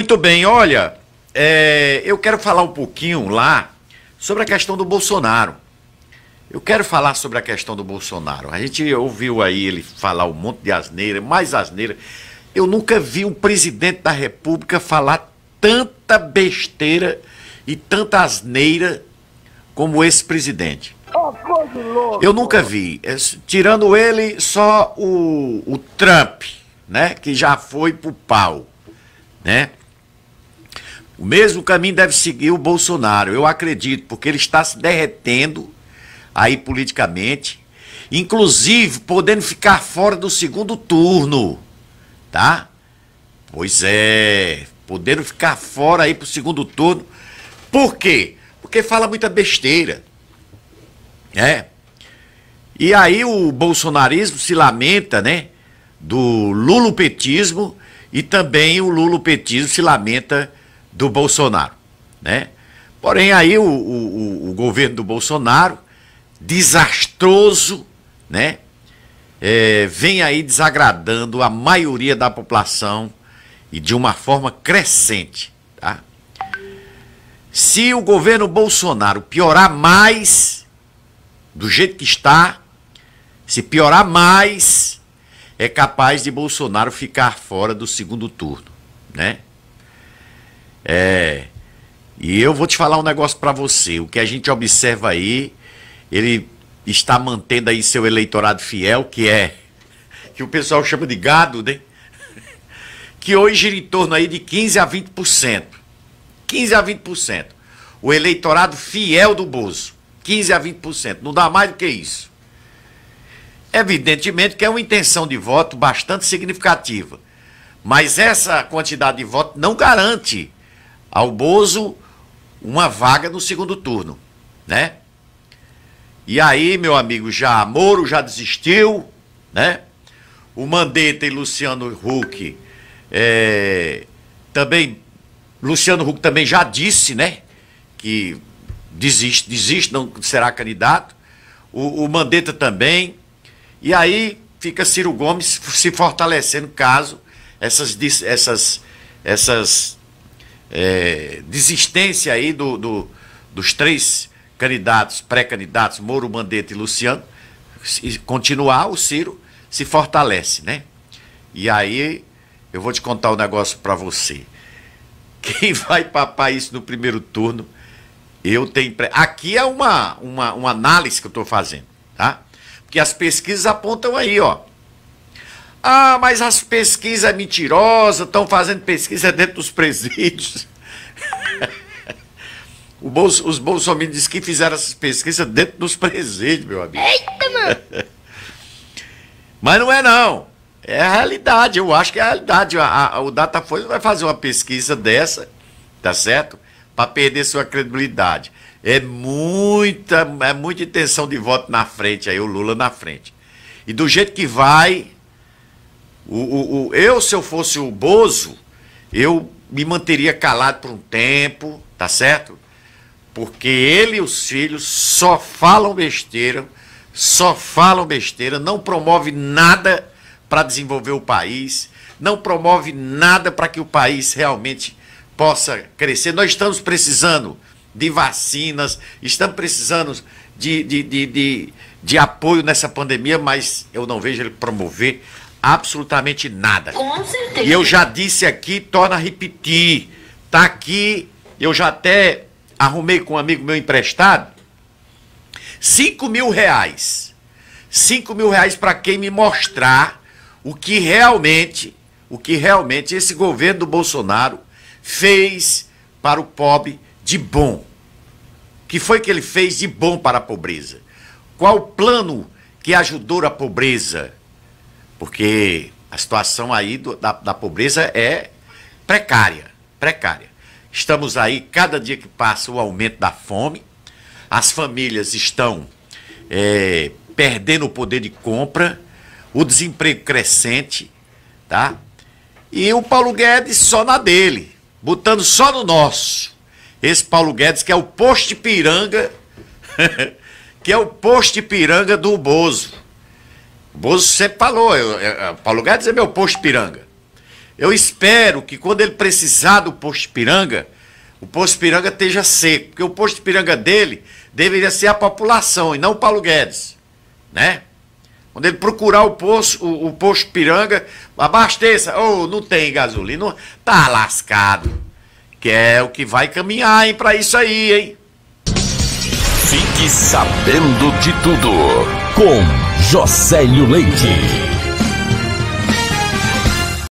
Muito bem, olha, é, eu quero falar um pouquinho lá sobre a questão do Bolsonaro. Eu quero falar sobre a questão do Bolsonaro. A gente ouviu aí ele falar um monte de asneira, mais asneira. Eu nunca vi um presidente da República falar tanta besteira e tanta asneira como esse presidente. Eu nunca vi. É, tirando ele, só o, o Trump, né? Que já foi pro pau, né? O mesmo caminho deve seguir o Bolsonaro, eu acredito, porque ele está se derretendo aí politicamente, inclusive podendo ficar fora do segundo turno, tá? Pois é, podendo ficar fora aí pro segundo turno. Por quê? Porque fala muita besteira. É. E aí o bolsonarismo se lamenta, né? Do lulopetismo e também o lulopetismo se lamenta do Bolsonaro. Né? Porém, aí o, o, o governo do Bolsonaro, desastroso, né? É, vem aí desagradando a maioria da população e de uma forma crescente. Tá? Se o governo Bolsonaro piorar mais do jeito que está, se piorar mais, é capaz de Bolsonaro ficar fora do segundo turno, né? É. E eu vou te falar um negócio para você. O que a gente observa aí, ele está mantendo aí seu eleitorado fiel, que é que o pessoal chama de gado, né? Que hoje gira em torno aí de 15 a 20%. 15 a 20%. O eleitorado fiel do Bozo, 15 a 20%, não dá mais do que isso. Evidentemente que é uma intenção de voto bastante significativa. Mas essa quantidade de voto não garante ao Bozo uma vaga no segundo turno, né? E aí, meu amigo, já Moro já desistiu, né? O Mandetta e Luciano Huck é, também Luciano Huck também já disse, né? Que desiste, desiste, não será candidato. O, o Mandetta também. E aí fica Ciro Gomes se fortalecendo caso essas, essas, essas é, desistência aí do, do, dos três candidatos, pré-candidatos, Moro, Mandetta e Luciano, se continuar, o Ciro se fortalece, né? E aí, eu vou te contar um negócio para você. Quem vai papar isso no primeiro turno, eu tenho... Aqui é uma, uma, uma análise que eu estou fazendo, tá? Porque as pesquisas apontam aí, ó. Ah, mas as pesquisas mentirosas estão fazendo pesquisa dentro dos presídios. Bolso, os bolsominions dizem que fizeram essas pesquisas dentro dos presídios, meu amigo. Eita, mano! mas não é, não. É a realidade, eu acho que é a realidade. A, a, o Datafolha vai fazer uma pesquisa dessa, tá certo? Para perder sua credibilidade. É muita, é muita intenção de voto na frente aí, o Lula na frente. E do jeito que vai, o, o, o, eu, se eu fosse o Bozo, eu me manteria calado por um tempo, tá certo? Porque ele e os filhos só falam besteira, só falam besteira, não promove nada para desenvolver o país, não promove nada para que o país realmente possa crescer. Nós estamos precisando de vacinas, estamos precisando de, de, de, de, de apoio nessa pandemia, mas eu não vejo ele promover absolutamente nada. Com certeza. E eu já disse aqui, torna a repetir. Tá aqui, eu já até arrumei com um amigo meu emprestado 5 mil reais. 5 mil reais para quem me mostrar o que realmente, o que realmente esse governo do Bolsonaro fez para o pobre de bom que foi que ele fez de bom para a pobreza? Qual o plano que ajudou a pobreza? Porque a situação aí do, da, da pobreza é precária, precária. Estamos aí, cada dia que passa, o aumento da fome, as famílias estão é, perdendo o poder de compra, o desemprego crescente, tá? E o Paulo Guedes só na dele, botando só no nosso. Esse Paulo Guedes, que é o poste piranga, que é o poste piranga do Bozo. O Bozo sempre falou, eu, eu, é, é, Paulo Guedes é meu poste piranga. Eu espero que quando ele precisar do posto piranga, o posto piranga esteja seco, porque o posto piranga dele deveria ser a população e não o Paulo Guedes, né? Quando ele procurar o posto, o, o posto piranga, abasteça, ou oh, não tem gasolina, tá lascado que é o que vai caminhar, hein, pra isso aí, hein? Fique sabendo de tudo com Josélio Leite.